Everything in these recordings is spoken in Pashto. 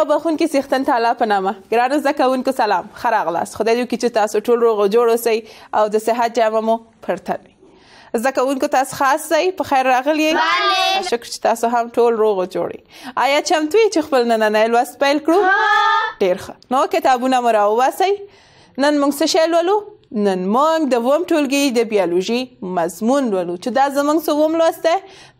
او بخون کې سیختن تعالی په نامه ګرانو زکونکو سلام خراغلاس خدای دې کې چې تاسو ټول روغ جوړ اوسئ او د صحت جامه مو پرته زکونکو تاسو خاص سي په خیر راغلی شکر چې تاسو هم ټول روغ جوړی آیا چمتوی چې خپل نننې لوست پیل کړو ډیر ښه نو کتابونه مراو واسي نن موږ څه شی لولو نن موږ د ووم ټولګي د بیولوژي مضمون لولو چې دا زموږ څه ووم لوست دی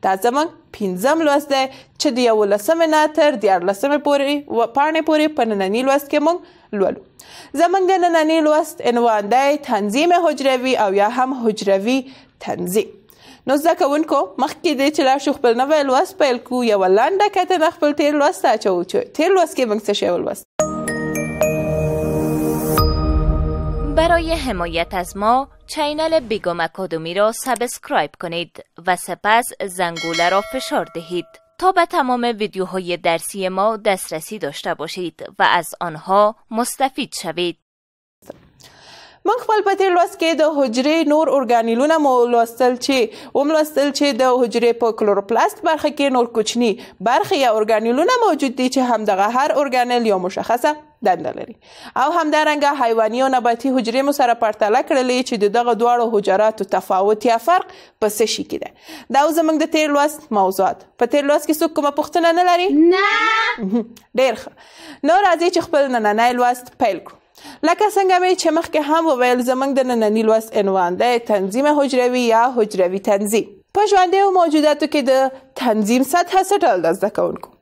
دا زموږ پنځم لوست دی چې د یولسمې نه تر دیارلسمې پورې پاڼې پورې په ننني لوست کې موږ لولو زموږ د ننني لوست عنوان دی تنظیم حجروي او یا هم حجروي تنظیم نو زده کوونکو مخکې دی چې لاړ شو خپل نوی لوست پیل کړو یوه لنډه کتنه خپل تېر لوست ته اچوو چې تېر لوست کې موږ څه شی ولوست برای حمایت از ما چینل بیگم اکادمی را سابسکرایب کنید و سپس زنگوله را فشار دهید تا به تمام ویدیوهای درسی ما دسترسی داشته باشید و از آنها مستفید شوید. من خپل په تیر لوست کې د نور ارګانیلونه مو لوستل چې وم لوستل چې د حجرې په کلوروپلاست برخه کې نور کوچنی برخه یا ارګانیلونه موجود دي چې همدغه هر ارګانیل یا مشخصه دنده لري او همدارنګه حیواني او نباتي حجرې مو سره پرتله کړلې چې د دغه دواړو حجراتو تفاوت یا فرق په څه شي کې ده دا زموږ د تیر لوست موضوعات په تیر لوست کې څوک کومه پوښتنه نه لري نه ډېر ښه نو راځي چې خپل نننی لوست پیل کړو لکه څنګه مې چې مخکې هم وویل زمنګ د نننی لوست عنوان دی تنظیم حجروي یا حجروي تنظیم په ژوندیو موجوداتو کې د تنظیم سطح څه ډول ده زده کوونکو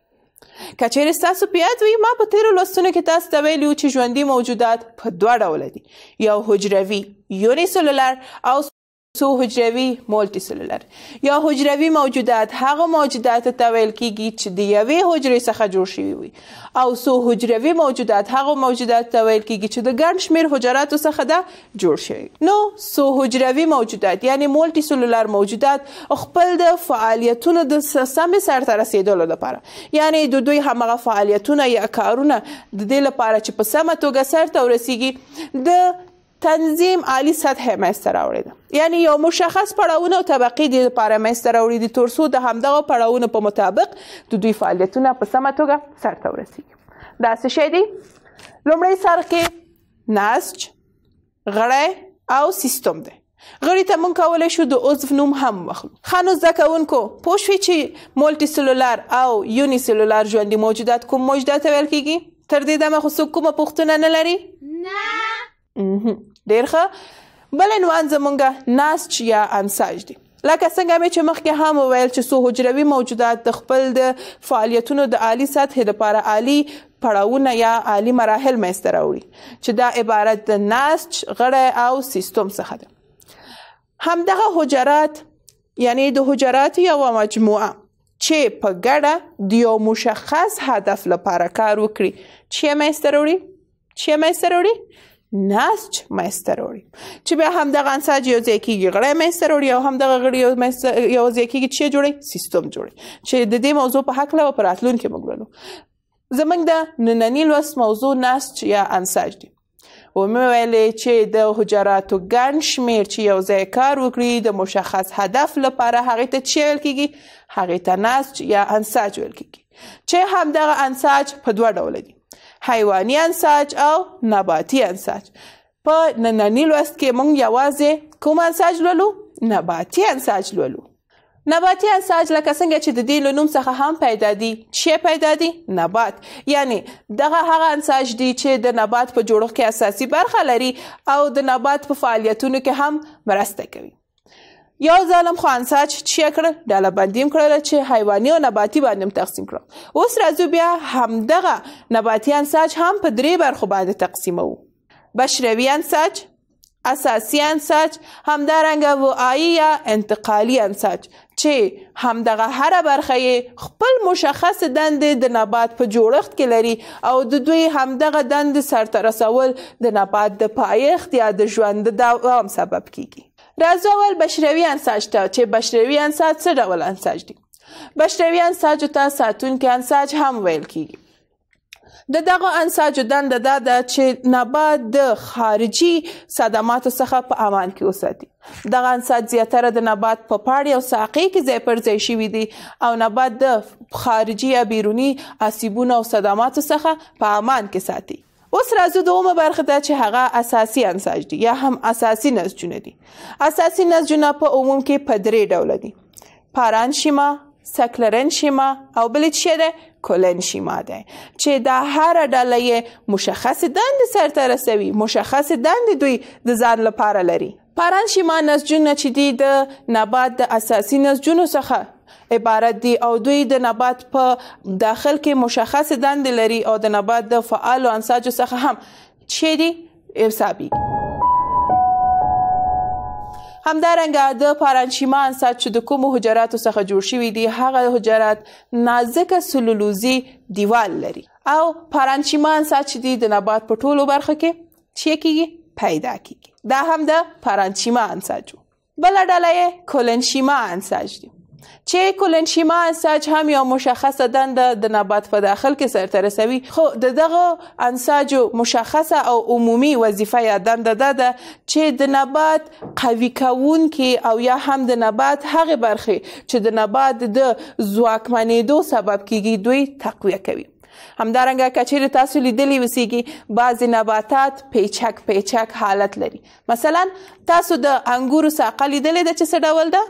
کچېر ستاسو په یاد وي ما په تیرو لوستونو کې تاسو ته ویلي چې ژوندي موجودات په دوه ډوله دي یو حجروي یونیسلولر او څو حجروي مولټي سلولر یا حجروي موجودات هغه موجودات ته ویل کیږي چې د یوې حجرې څخه جوړ شوي وي او څو حجروي موجودات هغه موجودات ته ویل کیږي چې د ګڼ شمیر حجراتو څخه ده جوړ شوی نو څو حجروي موجودات یعنی مولټي سلولر موجودات خپل د فعالیتونو د سمې سرته رسیدلو لپاره یعنی د دو دوی همغه فعالیتونه یا کارونه د دې لپاره چې په سمه توګه سرته ورسیږي د تنظیم عالی سطح مېسته راوړی ده یعنی یو مشخص پړاوونه او طبقه د لپاره مېسته راوړي دي ترڅو د همدغه پړاوونو په مطابق د دوی فعالیتونه په سمه توګه سرته ورسیږي دا څه شی دی لومړی سر کې نسج غړی او سیستم دی غړي ته مونږ کولای شو د عضو نوم هم واخلو خانو زکونکو پوه شئ چې مولټي سلولر او یوني سلولر ژوندي موجودات کوم موجودات ویل کیږي تر دې دمه خو څوک کومه پوښتنه نه لري نه ډیر ښه بل عنوان زمونږه ناسچ یا انساج دی لکه څنګه مې چې مخکې هم وویل چې څو حجروي موجودات د خپل د فعالیتونو د عالی سطح لپاره عالی پړاوونه یا عالی مراحل مېسته راوړي چې دا عبارت د نسج غړی او سیستم څخه ده همدغه حجرات یعنی د حجرات یو مجموعه چې په ګډه د یو مشخص هدف لپاره کار وکړي چې مېسته راوړي چې مېسته راوړي نسج مېسته راوړي چې بیا هم دغه انسج یو ځای کېږي غړی مېسته راوړي او هم دغه غړي یو ځای کېږي چې جوړي سیستم جوړي چې د دې موضوع په حق له پر راتلونکي موږ لرو زمنګ د نننی لوست موضوع نسج یا انسج دی و مې ویلې چې د حجراتو ګن شمیر چې یو ځای کار وکړي د مشخص هدف لپاره هغه ته چیل کیږي هغه ته نسج یا انسج ویل کیږي چې هم دغه انسج په دوه ډول دي حیواني انساج او نباتي انساج په نننی لوست کې موږ یوازې کوم انساج لولو نباتي انساج لولو نباتي انساج لکه څنګه چې د دې لنوم څخه هم پیدا دي چې پیدا دي نبات یعنی دغه هغه انساج دي چې د نبات په جوړښت کې اساسي برخه لري او د نبات په فعالیتونو کې هم مرسته کوي یو ظالم خو انساج چی کړل ډاله بندیم کړل چې حیواني او نباتي باندې تقسیم کړو اوس راځو بیا همدغه نباتي انساج هم په درې برخو باندې تقسیمو بشروي انساج اساسی انساج همدارنګه وایي یا انتقالی انساج چې همدغه هر برخه خپل مشخص دندې د نبات په جوړښت کې لري او د دوی همدغه دند سرته رسول د نبات د پایښت یا د ژوند د دوام سبب کیږي راځو اول بشروي انساج ته چې بشروي انساج څه ډول انساج دی بشروي انساج ته ساتونکي انساج هم ویل کیږي د دغه انساجو دنده دا ده چې نبات د خارجي صدماتو څخه په امان کې وساتي دغه انساج زیاتره د نبات په پاړې او ساقې کې ځای پر ځای شوي دي او نبات د خارجي یا بیروني اسیبونو او صدماتو څخه په امان کې ساتي اوس راځو دومه برخه ته چې هغه اساسي انساج دي یا هم اساسي نسجونه دي اساسي نسجونه په عموم کې په درې ډول دي پارانشیما سکلرنشیما او بل چې ده کولنشیما ده چې دا هر ډله یې مشخص دند سرته رسوي مشخص دند دوی د ځان لپاره لري پارانشیما نسجونه چې دي د نبات د اساسي نسجونو څخه عبارت دي او دوی د نبات په داخل کې مشخص دند لري او د نبات د فعال او انساجو څخه هم چې دي ارسابي همدارنګه د پارانچیما انساج چې د کومو حجراتو څخه جوړ شوی دی هغه حجرات نازکه سلولوزي دیوال لري او پارانچیما انساج چې دی د نبات په ټولو برخه کې چې کیږي پیدا کیږي دا هم د پارانچیما انساجو بل ډله یې کولنشیما انساج دی چې کولنشیما انساج هم یو مشخصه دنده د نبات په داخل کې سرته رسوي خو د دغه انساج مشخصه او عمومي وظیفه یا دنده ده چې د نبات قوي کون کې او یا هم د نبات هغه برخه چې د نبات د ځواکمنېدو سبب کیږي دوی تقویه کوي همدارنګه کچیر تاسو لیدلی وسیږي بعضی نباتات پیچک پیچک حالت لري مثلا تاسو د انګورو ساقه لیدلې ده چې څه ډول ده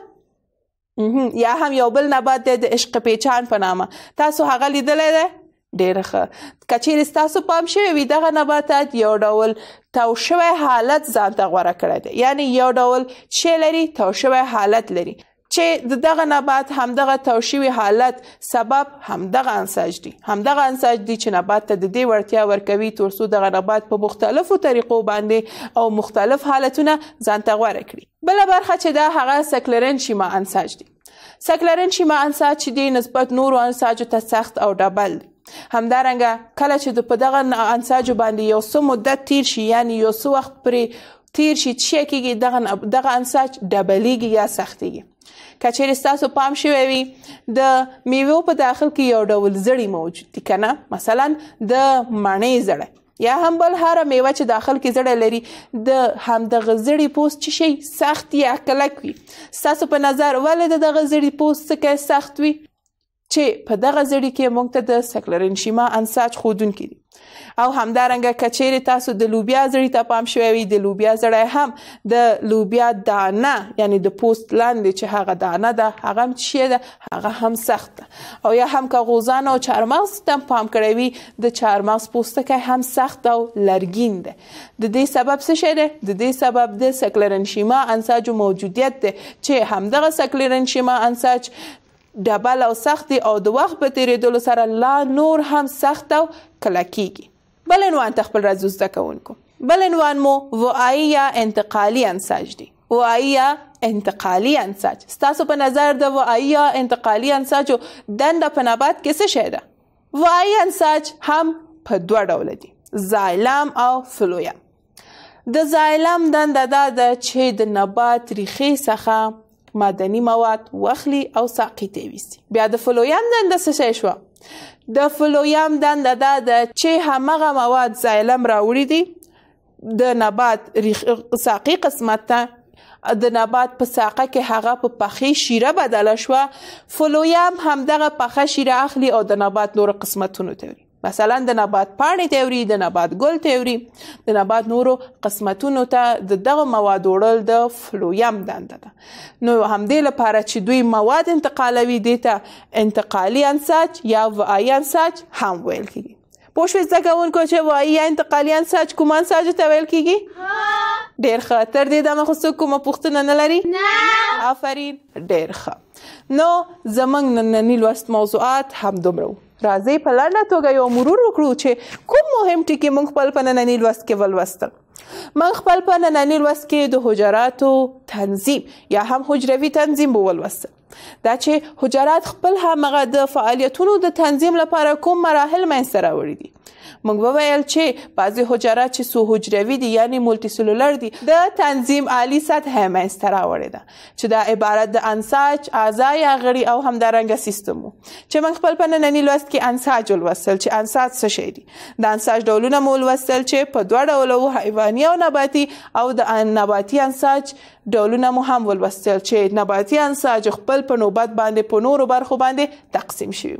یا هم یو بل نبات دی د عشق پیچان په نامه تاسو هغه لیدلی دی ډیره ښه کچیر تاسو پام شوی وي دغه نباتات یو ډول تاو شوی حالت ځان ته غوره کړی دی یعنی یو ډول شی لري تاو شوی حالت لري چې د دغه نبات همدغه توشیوي حالت سبب همدغه انساج دي همدغه انساج دي چې نبات ته د دې ورتیا ورکوي ترڅو دغه نبات په مختلفو طریقو باندې او مختلف حالتونه ځان ته غوړه کړي بل برخه چې دا هغه سکلرن شیما انساج دي سکلرن شیما انساج چې دی نسبت نورو انساجو ته سخت او ډبل دي همدارنګه کله چې د په دغه انساجو باندې یو څه مدت تیر شي یعنی یو څه وخت پرې تیر شي چې کېږي دغه دغه انساج ډبلیږي یا سختيږي کچېر تاسو پام شوي وي د میوه په داخل کې یو ډول زړی موجود دي کنه مثلا د مڼې زړه یا هم بل هر میوه چې داخل کې زړه لري د هم د غزړی پوست چې شي سخت یا کلک وي تاسو په نظر ولې د غزړی پوست څخه سخت وي چې په دغه ځړی کې مونږ ته د سکلرنشیما انساج خودونکې دي او همدارنګه کچېر تاسو د لوبیا ځړی ته پام شوی وي د لوبیا ځړی هم د لوبیا دانه یعنی د پوست لاندې چې هغه دانه ده هغه هم چې ده هغه هم سخت او یا هم که غوزان او چارمغز ته پام کړی وي د چارمغز پوستکی هم سخت او لرګین ده د دې سبب څه شی ده د دې سبب د سکلرنشیما انساج موجودیت ده چې همدغه سکلرنشیما انساج ډبل او سخت دي او د وخت په تیریدلو سره لا نور هم سخت او کلکیږي بل عنوان ته خپل راځو زده کوونکو بل عنوان مو وعیه انتقالی انساج دی وعیه انتقالی انساج ستاسو په نظر د وعیه انتقالی انساج دنده په نبات کې څه شی ده وعیه انساج هم په دوه ډول دي زایلام او فلویم د زایلام دنده دا ده چې د نبات ریخې څخه معدني مواد واخلي او ساقطې ویسي بیا د فلویم دنده څه شوه د فلویم دنده دا ده چې همغه مواد زایلم راوړي دي د نبات ریخ... ساقي قسمت ته د نبات په ساقه کې هغه په پخې شیره بدله شوه فلویم همدغه پخه شیره اخلي او د نبات نور قسمتونو ته مثلا د نبات پاڼې تیوري د نبات ګل تیوري د نبات نورو قسمتونو ته د دغه مواد وړل د فلویم دنده ده نو همدې لپاره چې دوی مواد انتقالوي دي ته انتقالي انساج یا وایي انساج هم ویل کیږي پوه شوې زده کوونکو چې وایي یا انتقالي انساج کوم انساج ته ویل کیږي ډیر ښه تر دې دمه خو څوک کومه پوښتنه نه لري نه آفرین ډیر ښه نو زمنګ نننی لوست موضوعات هم دومره راځي په لنډه توګه یو مرور وکړو چې کوم مهم ټکي موږ خپل په نننی لوست کې ولوستل موږ خپل په نننی لوست کې د حجراتو تنظیم یا هم حجروي تنظیم ولوستل دا چې حجرات خپل همغه د فعالیتونو د تنظیم لپاره کوم مراحل منځته راوړي دي موږ وویل چې بعضی حجرات چې څو حجروي دي یعنی مولټي سلولر دي د تنظیم عالی سطح منځته راوړې ده چې دا عبارت د انساج اعضای غړي او همدارنګه سیستم چې موږ خپل په نننی لوست کې انساج ولوستل چې انساج څه شی دي د انساج ډولونه مو ولوستل چې په دوه ډول حیواني او نباتي او د نباتي انساج ډولونه مو هم ولوستل چې نباتي انساج خپل په نوبت باندې په نورو برخو باندې تقسیم شي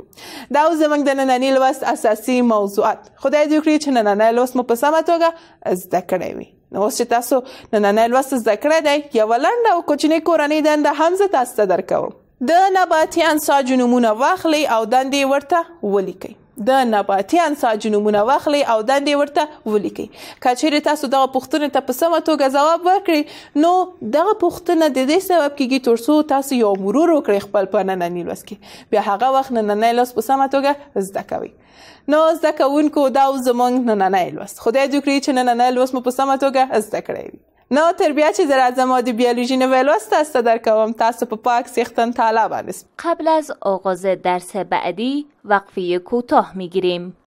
دا زموږ د نننۍ لوست اساسي موضوعات خدای دې وکړي چې نننۍ لوست مو په سمه توګه زده کړی وي نو اوس چې تاسو نننۍ لوست زده کړی دی یوه لنډه او کوچنۍ کورنۍ دنده هم زه تاسو ته درکوم د نباتي انساج نمونه واخلئ او دندې ورته ولیکئ د نباتي انساج نمونه واخلي او دندې ورته ولیکي که چیرې تاسو دغه پوښتنې ته په سمه توګه ځواب ورکړئ نو دغه پوښتنه د دې سبب کیږي ترڅو تاسو یو مرور وکړئ خپل په نننی لوست کې بیا هغه وخت نننی لوست په سمه توګه زده کوئ نو زده کوونکو دا زمونږ نننی لوست خدای دې وکړي چې نننی لوست مو په سمه توګه زده کړئ نو تربیت بیولوژی ولوست است در کوم تاسو په پاک سیختن است. قبل از آغاز درس بعدی وقفه کوتاه میگیریم